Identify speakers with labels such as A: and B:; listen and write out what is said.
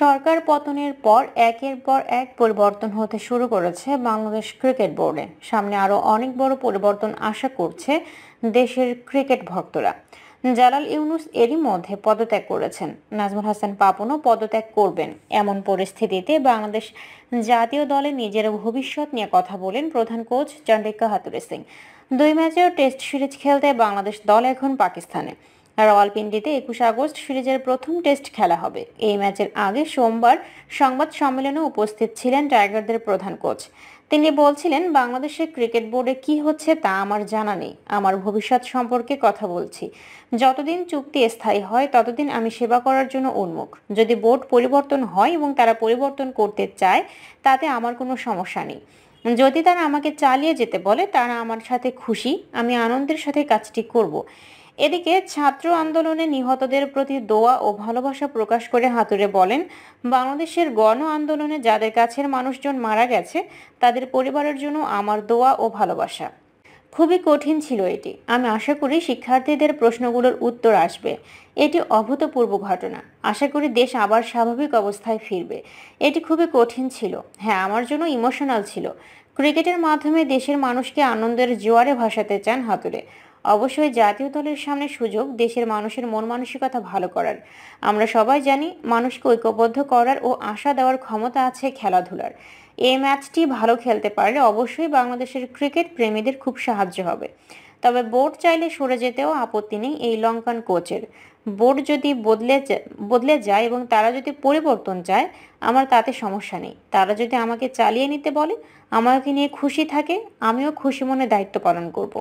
A: সরকার পতনের পর একের পর এক পরিবর্তন হতে শুরু করেছে বাংলাদেশ ক্রিকেট বোর্ডে সামনে আরও অনেক বড় পরিবর্তন আশা করছে দেশের ক্রিকেট ভক্তরা জালাল ইউনুস এরই মধ্যে পদত্যাগ করেছেন নাজমুল হাসান পাপনও পদত্যাগ করবেন এমন পরিস্থিতিতে বাংলাদেশ জাতীয় দলে নিজের ভবিষ্যৎ নিয়ে কথা বলেন প্রধান কোচ চন্ডিকা হাতুরে সিং দুই ম্যাচেও টেস্ট সিরিজ খেলতে বাংলাদেশ দল এখন পাকিস্তানে রাওয়ালপিন্ডিতে একুশে আগস্ট সিরিজের প্রথম টেস্ট খেলা হবে এই ম্যাচের আগে সোমবার সংবাদ সম্মেলনে উপস্থিত ছিলেন টাইগারদের প্রধান কোচ তিনি বলছিলেন বাংলাদেশের ক্রিকেট বোর্ডে কি হচ্ছে তা আমার জানা নেই আমার ভবিষ্যৎ সম্পর্কে কথা বলছি যতদিন চুক্তি স্থায়ী হয় ততদিন আমি সেবা করার জন্য উন্মুখ যদি বোর্ড পরিবর্তন হয় এবং তারা পরিবর্তন করতে চায় তাতে আমার কোনো সমস্যা নেই যদি তারা আমাকে চালিয়ে যেতে বলে তারা আমার সাথে খুশি আমি আনন্দের সাথে কাজটি করব। এদিকে ছাত্র আন্দোলনে নিহতদের প্রতি দোয়া ও ভালোবাসা প্রকাশ করে হাতুড়ে বলেন বাংলাদেশের গণ আন্দোলনে যাদের কাছের মানুষজন মারা গেছে তাদের পরিবারের জন্য আমার দোয়া ও ভালোবাসা খুবই কঠিন ছিল এটি আমি আশা করি শিক্ষার্থীদের প্রশ্নগুলোর উত্তর আসবে এটি অভূতপূর্ব ঘটনা আশা করি দেশ আবার স্বাভাবিক অবস্থায় ফিরবে এটি খুবই কঠিন ছিল হ্যাঁ আমার জন্য ইমোশনাল ছিল ক্রিকেটের মাধ্যমে দেশের মানুষকে আনন্দের জোয়ারে ভাসাতে চান হাতুড়ে অবশ্যই জাতীয় দলের সামনে সুযোগ দেশের মানুষের মন মানসিকতা ভালো করার আমরা সবাই জানি মানুষকে ঐক্যবদ্ধ করার ও আশা দেওয়ার ক্ষমতা আছে খেলাধুলার এই ম্যাচটি ভালো খেলতে পারলে অবশ্যই বাংলাদেশের ক্রিকেট প্রেমীদের খুব সাহায্য হবে তবে বোর্ড চাইলে সরে যেতেও আপত্তি নেই এই লঙ্কান কোচের বোর্ড যদি বদলে বদলে যায় এবং তারা যদি পরিবর্তন চায় আমার তাতে সমস্যা নেই তারা যদি আমাকে চালিয়ে নিতে বলে আমাকে নিয়ে খুশি থাকে আমিও খুশি মনে দায়িত্ব পালন করব